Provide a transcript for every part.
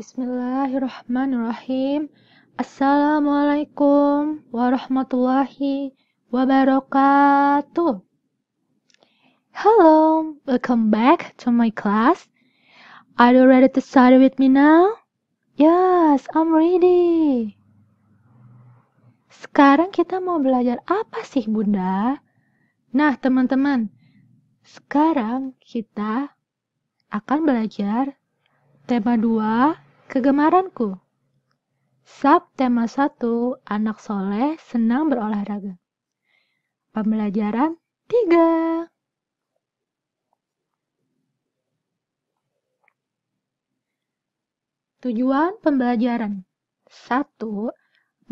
Bismillahirrahmanirrahim. Assalamualaikum warahmatullahi wabarakatuh. Hello, welcome back to my class. Are you ready to study with me now? Yes, I'm ready. Sekarang kita mau belajar apa sih, Bunda? Nah, teman-teman, sekarang kita akan belajar tema 2 Kegemaranku Sub tema 1 Anak soleh senang berolahraga Pembelajaran 3 Tujuan pembelajaran 1.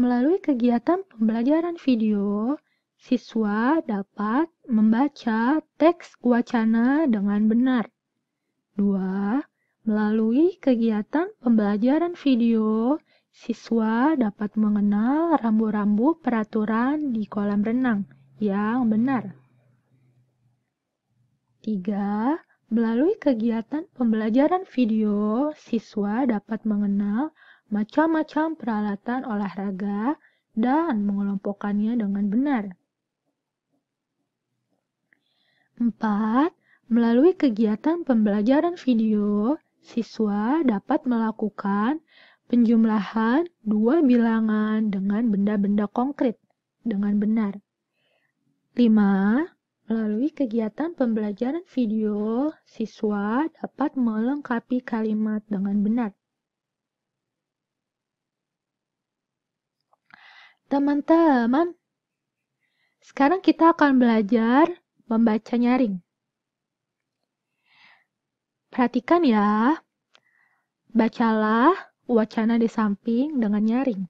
Melalui kegiatan pembelajaran video, siswa dapat membaca teks wacana dengan benar. 2. Melalui kegiatan pembelajaran video, siswa dapat mengenal rambu-rambu peraturan di kolam renang yang benar. 3. Melalui kegiatan pembelajaran video, siswa dapat mengenal macam-macam peralatan olahraga dan mengelompokkannya dengan benar. 4. Melalui kegiatan pembelajaran video, siswa dapat melakukan penjumlahan dua bilangan dengan benda-benda konkret dengan benar. 5. Melalui kegiatan pembelajaran video, siswa dapat melengkapi kalimat dengan benar. Teman-teman, sekarang kita akan belajar membaca nyaring. Perhatikan ya. Bacalah wacana di samping dengan nyaring.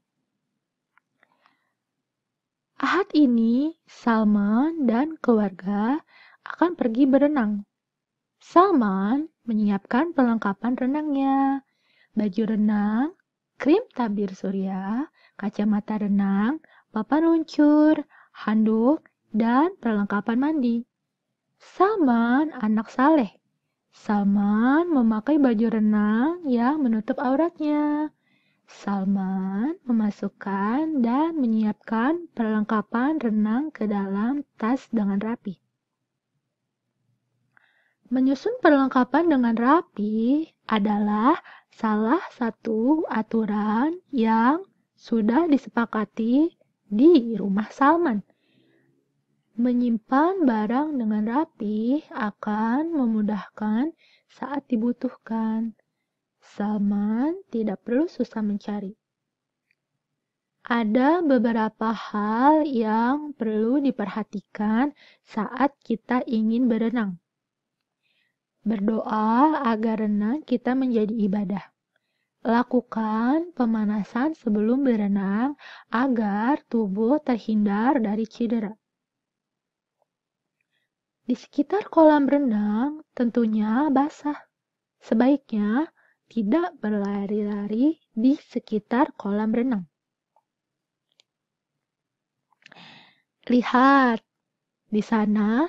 Ahad ini, Salman dan keluarga akan pergi berenang. Salman menyiapkan perlengkapan renangnya, baju renang, krim tabir surya, kacamata renang, papan luncur, handuk, dan perlengkapan mandi. Salman anak saleh Salman memakai baju renang yang menutup auratnya. Salman memasukkan dan menyiapkan perlengkapan renang ke dalam tas dengan rapi. Menyusun perlengkapan dengan rapi adalah salah satu aturan yang sudah disepakati di rumah Salman. Menyimpan barang dengan rapi akan memudahkan saat dibutuhkan. Salman tidak perlu susah mencari. Ada beberapa hal yang perlu diperhatikan saat kita ingin berenang. Berdoa agar renang kita menjadi ibadah. Lakukan pemanasan sebelum berenang agar tubuh terhindar dari cedera. Di sekitar kolam renang tentunya basah. Sebaiknya tidak berlari-lari di sekitar kolam renang. Lihat, di sana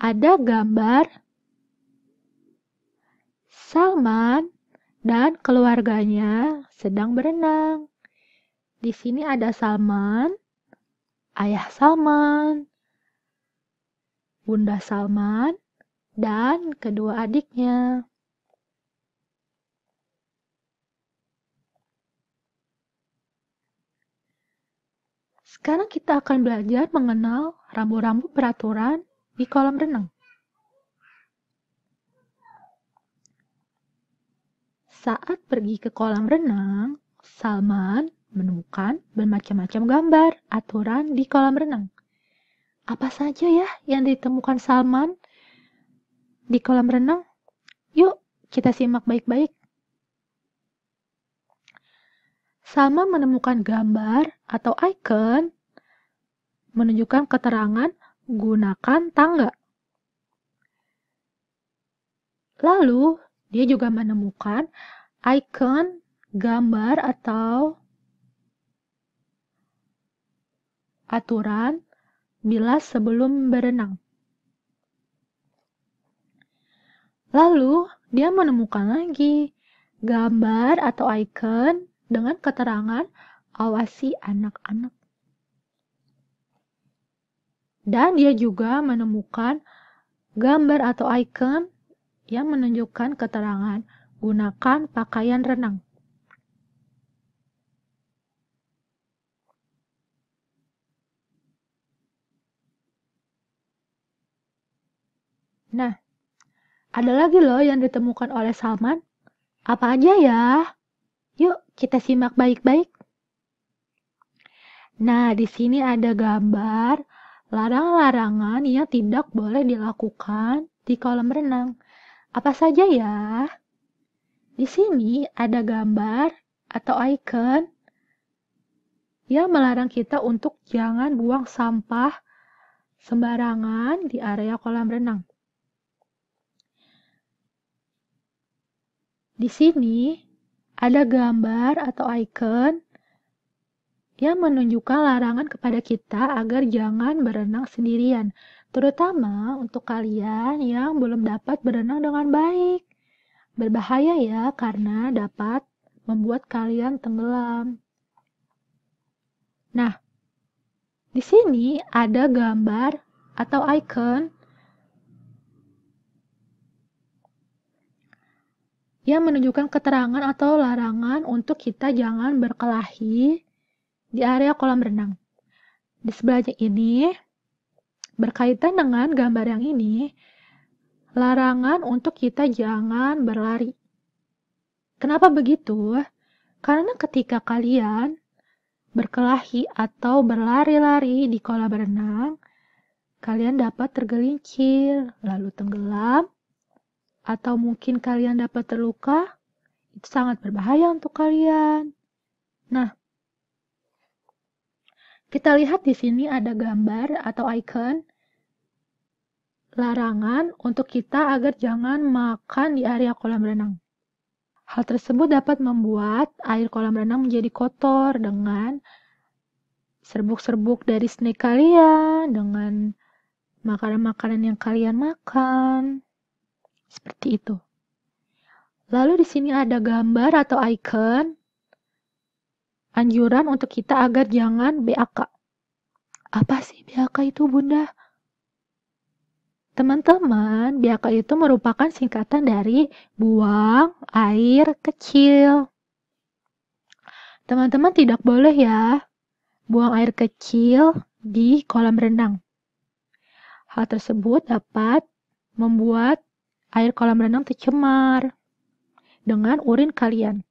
ada gambar Salman dan keluarganya sedang berenang. Di sini ada Salman, ayah Salman, Bunda Salman, dan kedua adiknya. Sekarang kita akan belajar mengenal rambu-rambu peraturan di kolam renang. Saat pergi ke kolam renang, Salman menemukan bermacam-macam gambar aturan di kolam renang. Apa saja ya yang ditemukan Salman di kolam renang? Yuk, kita simak baik-baik. Salman menemukan gambar atau icon menunjukkan keterangan gunakan tangga. Lalu, dia juga menemukan icon gambar atau aturan bilas sebelum berenang. Lalu, dia menemukan lagi gambar atau icon dengan keterangan awasi anak-anak. Dan dia juga menemukan gambar atau icon yang menunjukkan keterangan gunakan pakaian renang. Nah, ada lagi loh yang ditemukan oleh Salman. Apa aja ya? Yuk, kita simak baik-baik. Nah, di sini ada gambar larang-larangan yang tidak boleh dilakukan di kolam renang. Apa saja ya? Di sini ada gambar atau icon yang melarang kita untuk jangan buang sampah sembarangan di area kolam renang. Di sini ada gambar atau icon yang menunjukkan larangan kepada kita agar jangan berenang sendirian, terutama untuk kalian yang belum dapat berenang dengan baik. Berbahaya ya, karena dapat membuat kalian tenggelam. Nah, di sini ada gambar atau icon yang menunjukkan keterangan atau larangan untuk kita jangan berkelahi di area kolam renang. Di sebelahnya ini, berkaitan dengan gambar yang ini, larangan untuk kita jangan berlari. Kenapa begitu? Karena ketika kalian berkelahi atau berlari-lari di kolam renang, kalian dapat tergelincir, lalu tenggelam, atau mungkin kalian dapat terluka, itu sangat berbahaya untuk kalian. Nah, kita lihat di sini ada gambar atau icon larangan untuk kita agar jangan makan di area kolam renang. Hal tersebut dapat membuat air kolam renang menjadi kotor dengan serbuk-serbuk dari snack kalian, dengan makanan-makanan yang kalian makan. Seperti itu. Lalu di sini ada gambar atau icon anjuran untuk kita agar jangan BAK. Apa sih BAK itu, Bunda? Teman-teman, BAK itu merupakan singkatan dari buang air kecil. Teman-teman tidak boleh ya buang air kecil di kolam renang. Hal tersebut dapat membuat air kolam renang tercemar dengan urin kalian.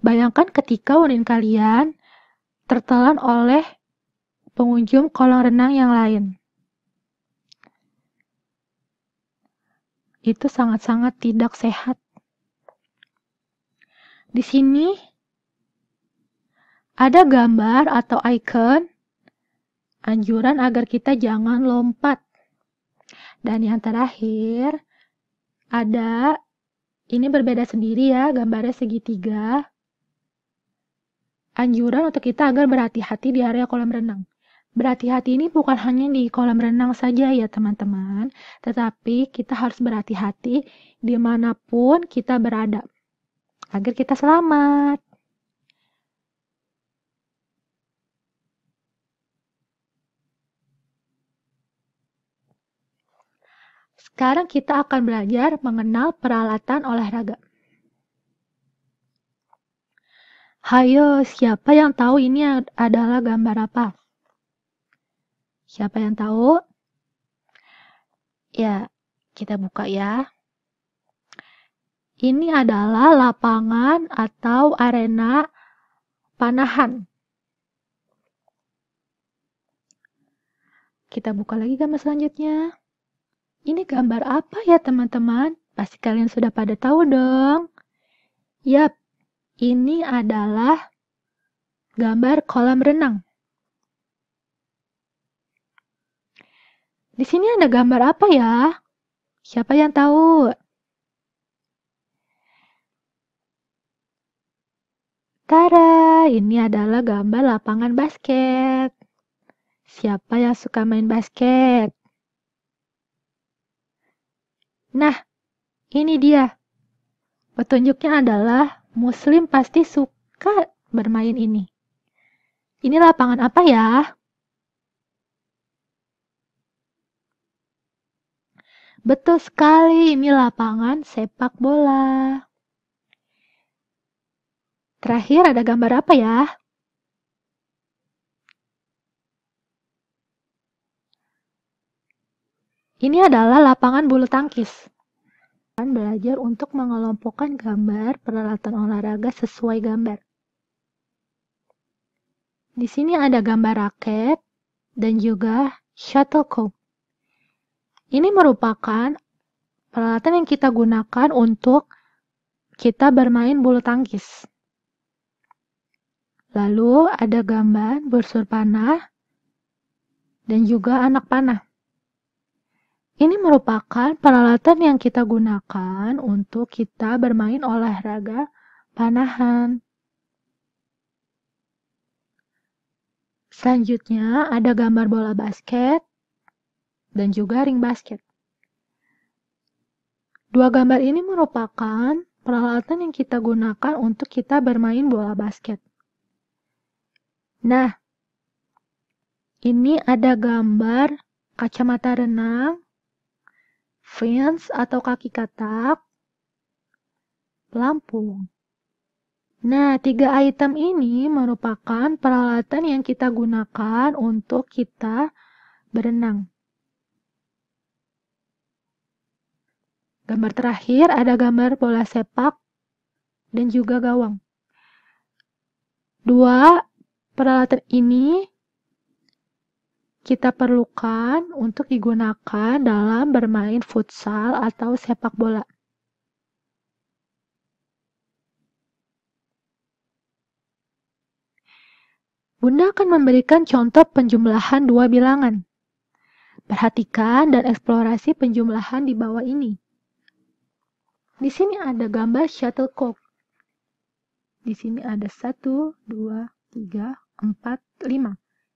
Bayangkan ketika urin kalian tertelan oleh pengunjung kolam renang yang lain. Itu sangat-sangat tidak sehat. Di sini ada gambar atau icon anjuran agar kita jangan lompat dan yang terakhir, ada, ini berbeda sendiri ya, gambarnya segitiga. Anjuran untuk kita agar berhati-hati di area kolam renang. Berhati-hati ini bukan hanya di kolam renang saja ya teman-teman, tetapi kita harus berhati-hati dimanapun kita berada, agar kita selamat. Sekarang kita akan belajar mengenal peralatan olahraga. Hayo, siapa yang tahu ini adalah gambar apa? Siapa yang tahu? Ya, kita buka ya. Ini adalah lapangan atau arena panahan. Kita buka lagi gambar selanjutnya. Ini gambar apa ya teman-teman? Pasti kalian sudah pada tahu dong. Yap, ini adalah gambar kolam renang. Di sini ada gambar apa ya? Siapa yang tahu? Tara, ini adalah gambar lapangan basket. Siapa yang suka main basket? Nah, ini dia. Petunjuknya adalah Muslim pasti suka bermain ini. Ini lapangan apa ya? Betul sekali, ini lapangan sepak bola. Terakhir ada gambar apa ya? Ini adalah lapangan bulu tangkis. Belajar untuk mengelompokkan gambar peralatan olahraga sesuai gambar. Di sini ada gambar raket dan juga shuttlecock. Ini merupakan peralatan yang kita gunakan untuk kita bermain bulu tangkis. Lalu ada gambar busur panah dan juga anak panah. Ini merupakan peralatan yang kita gunakan untuk kita bermain olahraga panahan. Selanjutnya ada gambar bola basket dan juga ring basket. Dua gambar ini merupakan peralatan yang kita gunakan untuk kita bermain bola basket. Nah, ini ada gambar kacamata renang Fans atau kaki katak, pelampung. Nah, tiga item ini merupakan peralatan yang kita gunakan untuk kita berenang. Gambar terakhir ada gambar bola sepak dan juga gawang. Dua peralatan ini kita perlukan untuk digunakan dalam bermain futsal atau sepak bola. Bunda akan memberikan contoh penjumlahan dua bilangan. Perhatikan dan eksplorasi penjumlahan di bawah ini. Di sini ada gambar shuttlecock. Di sini ada 1, 2, 3, 4, 5.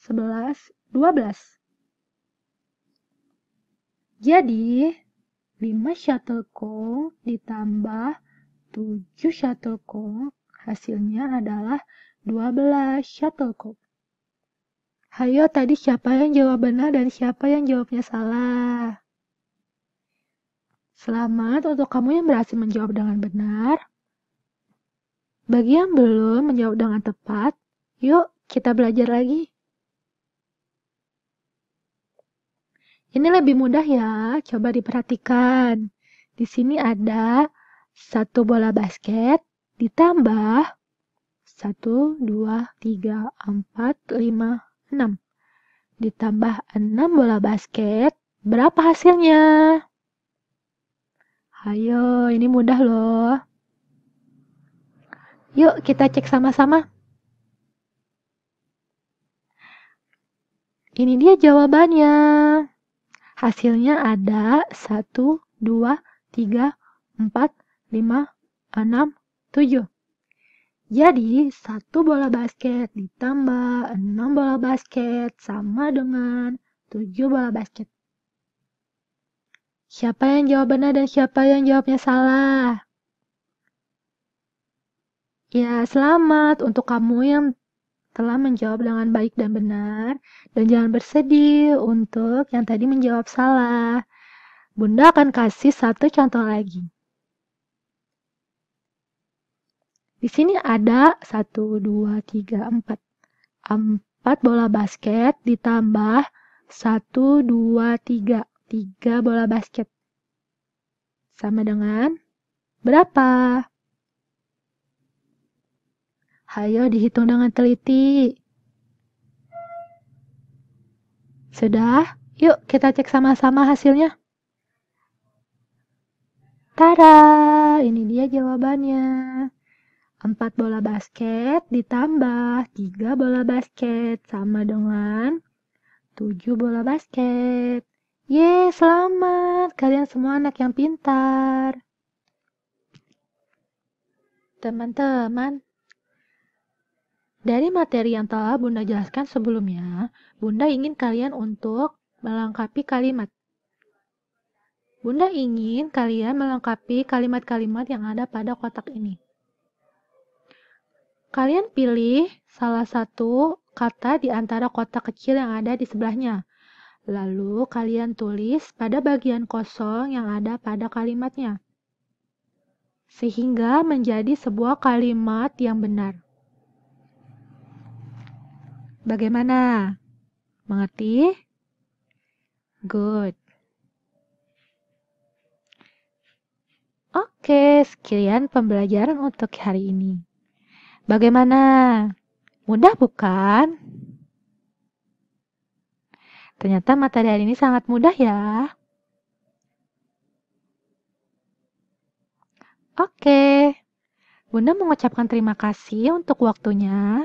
11, 12. Jadi, 5 shuttlecock ditambah 7 shuttlecock hasilnya adalah 12 shuttlecock. Hayo tadi siapa yang jawab benar dan siapa yang jawabnya salah? Selamat untuk kamu yang berhasil menjawab dengan benar. Bagi yang belum menjawab dengan tepat, yuk kita belajar lagi. Ini lebih mudah ya, coba diperhatikan. Di sini ada satu bola basket ditambah 1, 2, 3, 4, 5, 6. Ditambah 6 bola basket, berapa hasilnya? Ayo, ini mudah loh. Yuk kita cek sama-sama. Ini dia jawabannya. Hasilnya ada 1, 2, 3, 4, 5, 6, 7. Jadi, satu bola basket ditambah 6 bola basket sama dengan 7 bola basket. Siapa yang jawab benar dan siapa yang jawabnya salah? Ya, selamat untuk kamu yang telah menjawab dengan baik dan benar, dan jangan bersedih untuk yang tadi menjawab salah. Bunda akan kasih satu contoh lagi. Di sini ada 1, 2, 3, 4. 4 bola basket ditambah 1, 2, 3. 3 bola basket. Sama dengan berapa? Hayo dihitung dengan teliti. Sudah? Yuk kita cek sama-sama hasilnya. Tada! ini dia jawabannya. 4 bola basket ditambah 3 bola basket sama dengan 7 bola basket. Ye, selamat. Kalian semua anak yang pintar. Teman-teman, dari materi yang telah Bunda jelaskan sebelumnya, Bunda ingin kalian untuk melengkapi kalimat. Bunda ingin kalian melengkapi kalimat-kalimat yang ada pada kotak ini. Kalian pilih salah satu kata di antara kotak kecil yang ada di sebelahnya. Lalu kalian tulis pada bagian kosong yang ada pada kalimatnya. Sehingga menjadi sebuah kalimat yang benar. Bagaimana? Mengerti? Good. Oke, sekian pembelajaran untuk hari ini. Bagaimana? Mudah bukan? Ternyata materi hari ini sangat mudah ya. Oke, Bunda mengucapkan terima kasih untuk waktunya.